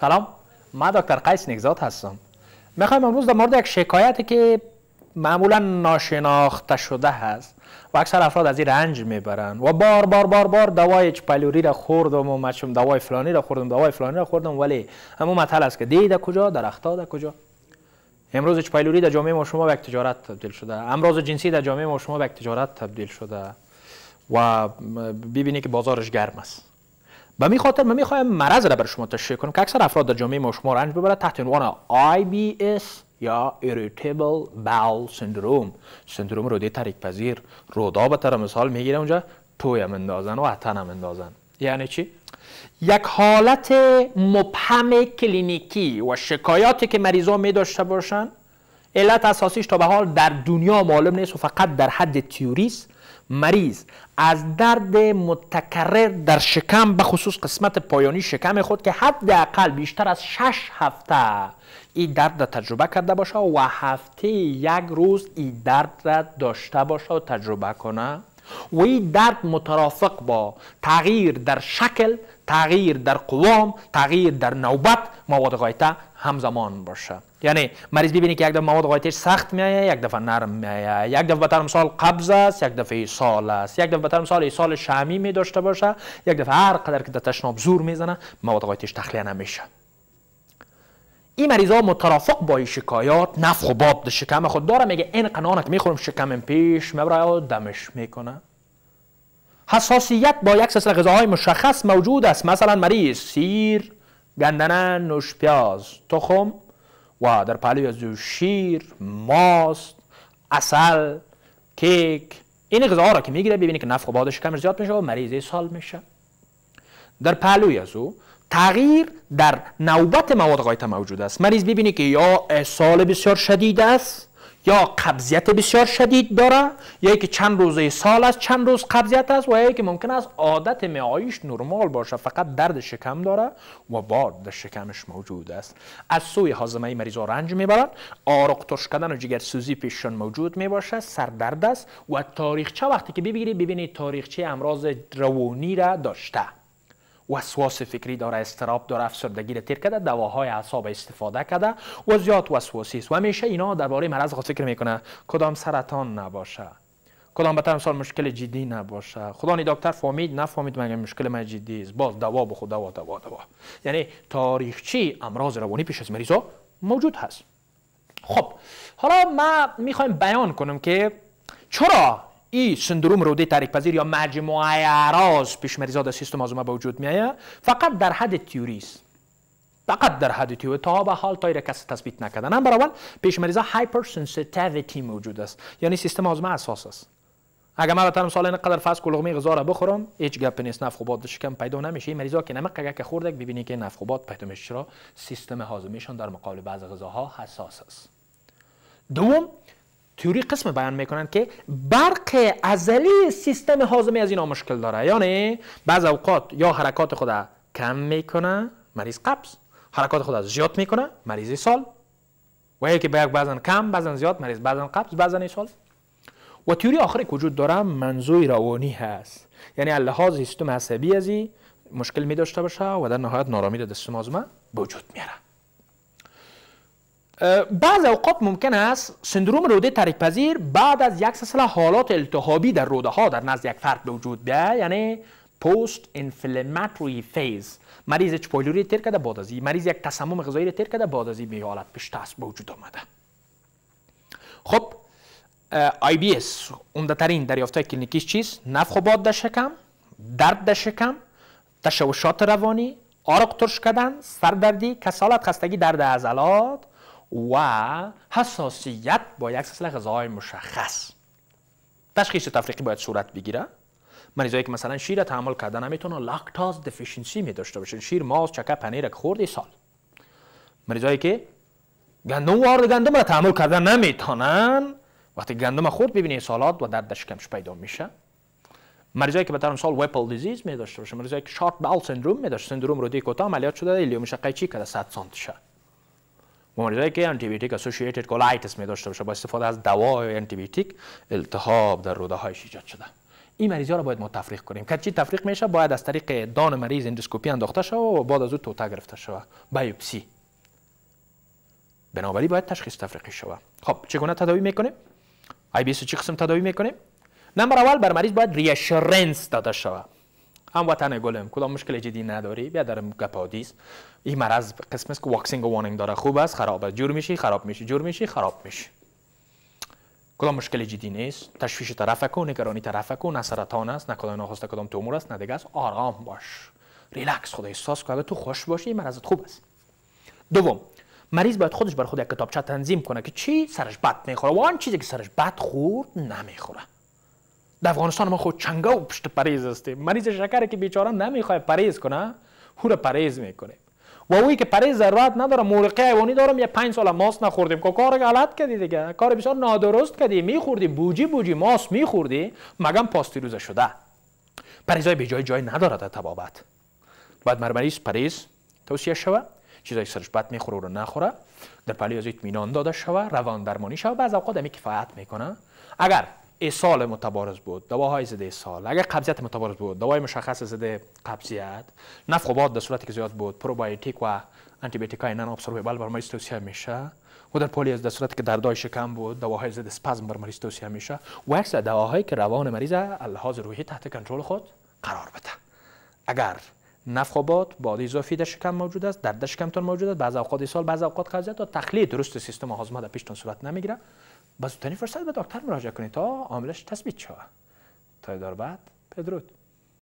سلام من دکتر قیس نگزاد هستم میخوایم امروز در مورد یک شکایتی که معمولا ناشناخته شده هست و اکثر افراد از این رنج میبرن و بار بار بار بار دوای چپلوری را خوردم و مچم دوای فلانی را خوردم دوای فلانی را خوردم ولی همون مطل است که دیده کجا درختا در کجا امروز چپلوری در جامعه ما شما به تجارت تبدیل شده امروز جنسی در جامعه ما شما به تجارت تبدیل شده و ببینید که بازارش گرم است به می خاطر من میخوایم مرض را بر شما تشریح کنم که اکثر افراد در جامعه ما شما رنج ببرد تحت عنوان IBS یا Irritable Bowel Syndrome سندروم روده تریک پذیر رودا به مثال میگیره اونجا هم اندازن و هم اندازن یعنی چی؟ یک حالت مبهم کلینیکی و شکایاتی که مریضا می داشته باشن علت اساسیش تا به حال در دنیا معلوم نیست و فقط در حد تیوریست مریض از درد متکرر در شکم به خصوص قسمت پایانی شکم خود که حداقل بیشتر از شش هفته ای درد را تجربه کرده باشه و هفته یک روز ای درد را داشته باشه و تجربه کنه و این درد مترافق با تغییر در شکل تغییر در قوام تغییر در نوبت مواد غایطه همزمان باشه یعنی مریض ببینی که یک دفعه مواد غایطه سخت میایه یک دفعه نرم میایه یک دفعه بتر مثال قبض است یک دفعه سال است یک دفعه بتر مثال ایصال شامی می داشته باشه یک دفعه هر قدر که در تشناب زور میزنه مواد غایتش تخلیه نمیشه این مریضا مترافق با شکایات نفخ و باب در شکم خود داره میگه این که میخورم شکم پیش مبرا دمش میکنه حساسیت با یک سلسله غذاهای مشخص موجود است مثلا مریض سیر گندنه نوش پیاز تخم و در پهلوی از شیر ماست اصل کیک این غذا را که میگیره ببینید که نفخ و باد شکم زیاد میشه و مریض سال میشه در پهلوی از او تغییر در نوبت مواد غایطه موجود است مریض ببینی که یا سال بسیار شدید است یا قبضیت بسیار شدید داره یا که چند روزه سال است چند روز قبضیت است و یا که ممکن است عادت معایش نرمال باشه فقط درد شکم داره و بار در شکمش موجود است از سوی حازمه مریض رنج میبرد آرق ترش کردن و جگر سوزی پیششان موجود میباشه سردرد است و تاریخچه وقتی که ببینید ببینید تاریخچه امراض روانی را داشته وسواس فکری داره استراب داره افسردگی را تیر کرده دواهای اعصاب استفاده کرده و زیاد وسواسی است و همیشه اینا درباره مرض خود فکر میکنه کدام سرطان نباشه کدام به سال مشکل جدی نباشه خدا دکتر فهمید نفهمید مگه مشکل من جدی است باز دوا بخو دوا دوا دوا یعنی تاریخچی امراض روانی پیش از مریضا موجود هست خب حالا ما میخوایم بیان کنم که چرا ای سندروم روده تاریک پذیر یا مجموعه اعراض پیش مریضا در سیستم آزمه به وجود میایه فقط در حد تیوری است فقط در حد تیوری تا به حال تا کس کسی تثبیت نکده نمبر اول پیش مریضا هایپر سنسیتیویتی موجود است یعنی سیستم آزمه اساس است اگر به مثلا سال اینقدر فاز کلغمه غذا را بخورم هیچ گپ نیست نفخوبات شکم پیدا نمیشه این مریضا که نمک اگر که خوردک ببینی که نفخوبات پیدا میشه سیستم هاضمیشان در مقابل بعض غذاها حساس است دوم تیوری قسم بیان میکنند که برق ازلی سیستم حازمه از اینا مشکل داره یعنی بعض اوقات یا حرکات خود کم میکنه مریض قبض حرکات خود زیاد میکنه مریض سال و که که یک بعضن کم بعضن زیاد مریض بعضن قبض بعضن سال و تیوری آخری وجود داره منظوی روانی هست یعنی اللحاظ سیستم عصبی ازی مشکل می داشته باشه و در نهایت نارامی در سیستم آزمه به وجود میاره بعض اوقات ممکن است سندروم روده ترک پذیر بعد از یک سلسله حالات التهابی در روده ها در نزد یک فرد به وجود ده یعنی پست انفلاماتوری فیز مریض اچ پایلوری تر کرده بعد از مریض یک تسمم غذایی تر کرده بعد از این حالت پیش به وجود آمده خب آی بی اس دریافت دریافت‌های کلینیکیش چیست نفخ باد در شکم درد در شکم تشوشات روانی آرق ترش کردن سردردی کسالت خستگی درد عضلات و حساسیت با یک سلسله غذاهای مشخص تشخیص تفریقی باید صورت بگیره مریضایی که مثلا شیر تحمل کرده نمیتونه لاکتاز دفیشنسی می داشته باشه شیر ماز چکه پنیر خورده سال مریضایی که گندم وارد گندم را تحمل کرده نمیتونن وقتی گندم خورد ببینی سالات و دردش کمش پیدا میشه مریضایی که به سال وپل دیزیز می داشته باشه مریضایی که شارت بال سندروم می داشته سندروم رو کوتا عملیات شده الیومش قیچی کرده 100 سانتی هایی که آنتیبیوتیک اسوسییتد کولایتس می داشته باشه با استفاده از دوای آنتیبیوتیک التهاب در روده هایش ایجاد شده این مریضی را باید ما تفریق کنیم که چی تفریق میشه باید از طریق دان مریض اندوسکوپی انداخته شود و بعد از اون توتا گرفته شود بایوپسی بنابراین باید تشخیص تفریقی شود خب چگونه تداوی میکنیم آی بی چه قسم تداوی میکنیم نمبر اول بر مریض باید ریشورنس داده شود وطن گلم کلا مشکل جدی نداری بیا در گپادیس این مرض قسم است که واکسینگ وارنینگ داره خوب است خراب جور میشی خراب میشی جور میشی خراب میشی کلا مشکل جدی نیست تشویش طرف کو نگرانی طرف کو نه سرطان است نه کدام کدام تومور است نه دیگه است آرام باش ریلکس خدا احساس کنه تو خوش باشی این مرضت خوب است دوم مریض باید خودش بر خود یک کتابچه تنظیم کنه که چی سرش بد میخوره و آن چیزی که سرش بد خورد نمیخوره در افغانستان ما خود چنگا و پشت پریز هستیم مریض شکر که بیچاره نمیخواد پریز کنه هو پریز میکنه. و اوی که پریز ضرورت نداره مورقه ایوانی دارم یه پنج سال ماست نخوردیم که کار غلط کردی دیگه کار بسیار نادرست کردی میخوردی بوجی بوجی ماست میخوردی مگم روزه شده پریزای به جای جای نداره در تبابت بعد مرمریز پریز توصیه شوه چیزای سرش بد میخوره رو نخوره در پلی از اطمینان داده شوه روان درمانی شوه بعض اوقات کفایت میکنه اگر اصال متبارز بود دواهای زده سال اگر قبضیت متبارز بود دوای مشخص زده قبضیت نفخ و باد در صورتی که زیاد بود پروبایوتیک و آنتی های نان ابسوربل بر مریض توصیه میشه و در پولیز در صورتی که دردای شکم بود دواهای زده اسپازم بر مریض توصیه میشه و عکس دواهایی که روان مریض الهاز روحی تحت کنترل خود قرار بده اگر نفخ و باد باد اضافی در شکم موجود است درد شکمتان موجود است بعض اوقات سال بعض اوقات قبضیت و تخلیه درست سیستم هاضمه در پیشتون صورت نمیگیره با زودترین فرصت به دکتر مراجعه کنید تا عاملش تثبیت شود تا دار بعد پدروت.